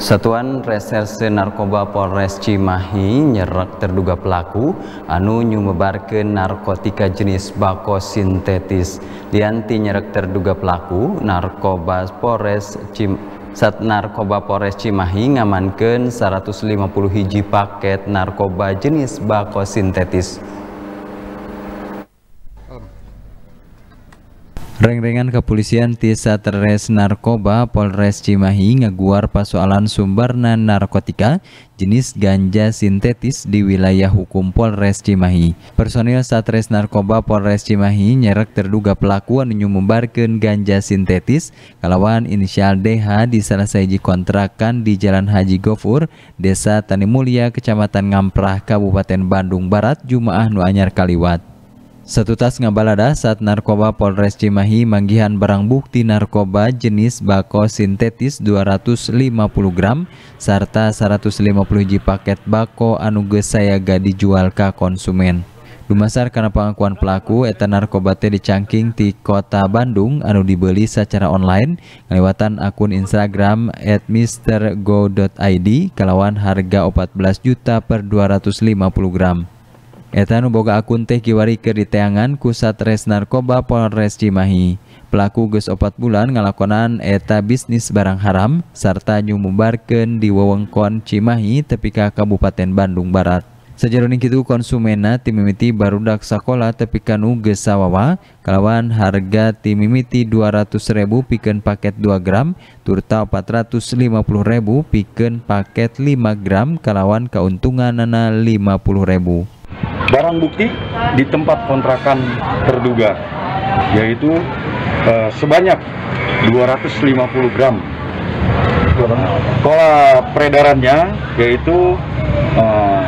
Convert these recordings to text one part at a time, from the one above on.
Satuan Reserse Narkoba Polres Cimahi nyerak terduga pelaku anu nyumebarkeun narkotika jenis bako sintetis. Lianti nyerak terduga pelaku narkoba Polres Cim Sat Narkoba Polres Cimahi ngamankeun 150 hiji paket narkoba jenis bako sintetis. Reng-rengan kepolisian Tisa Teres Narkoba Polres Cimahi ngeguar persoalan sumberna narkotika jenis ganja sintetis di wilayah hukum Polres Cimahi. Personil Satres Narkoba Polres Cimahi nyerek terduga pelaku anu membarkan ganja sintetis kalawan inisial DH di salah saiji kontrakan di Jalan Haji Gofur, Desa Tanimulia, Kecamatan Ngamprah, Kabupaten Bandung Barat, Jumaah Nuanyar Kaliwat. Satu tas ngabalada saat narkoba Polres Cimahi manggihan barang bukti narkoba jenis bako sintetis 250 gram serta 150 ji paket bako anu sayaga dijual ke konsumen. Dumasar karena pengakuan pelaku eta narkoba teh dicangking di kota Bandung anu dibeli secara online lewatan akun Instagram at @mrgo.id kelawan harga 14 juta per 250 gram. Etanu boga akun teh ke diteangan kusat res Narkoba Polres Cimahi. Pelaku gus opat bulan ngalakonan eta bisnis barang haram serta nyumubarkeun di wewengkon Cimahi tepi ka Kabupaten Bandung Barat. Sajaroning kitu konsumena timimiti barudak sakola tepi ka nu geus sawawa kalawan harga timimiti 200.000 piken paket 2 gram turta 450.000 piken paket 5 gram kalawan kauntunganana 50.000 barang bukti di tempat kontrakan terduga yaitu eh, sebanyak 250 gram pola peredarannya yaitu eh,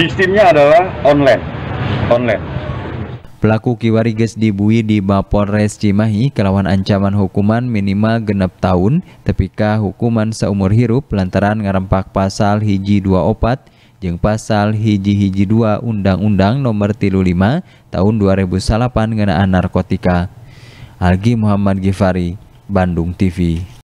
sistemnya adalah online online Pelaku Kiwariges dibui di Mapolres Cimahi kelawan ancaman hukuman minimal genep tahun, tepika hukuman seumur hirup lantaran ngerempak pasal hiji dua opat yang pasal hiji-hiji dua Undang-Undang nomor 35 tahun 2008 mengenai narkotika. Algi Muhammad Gifari, Bandung TV.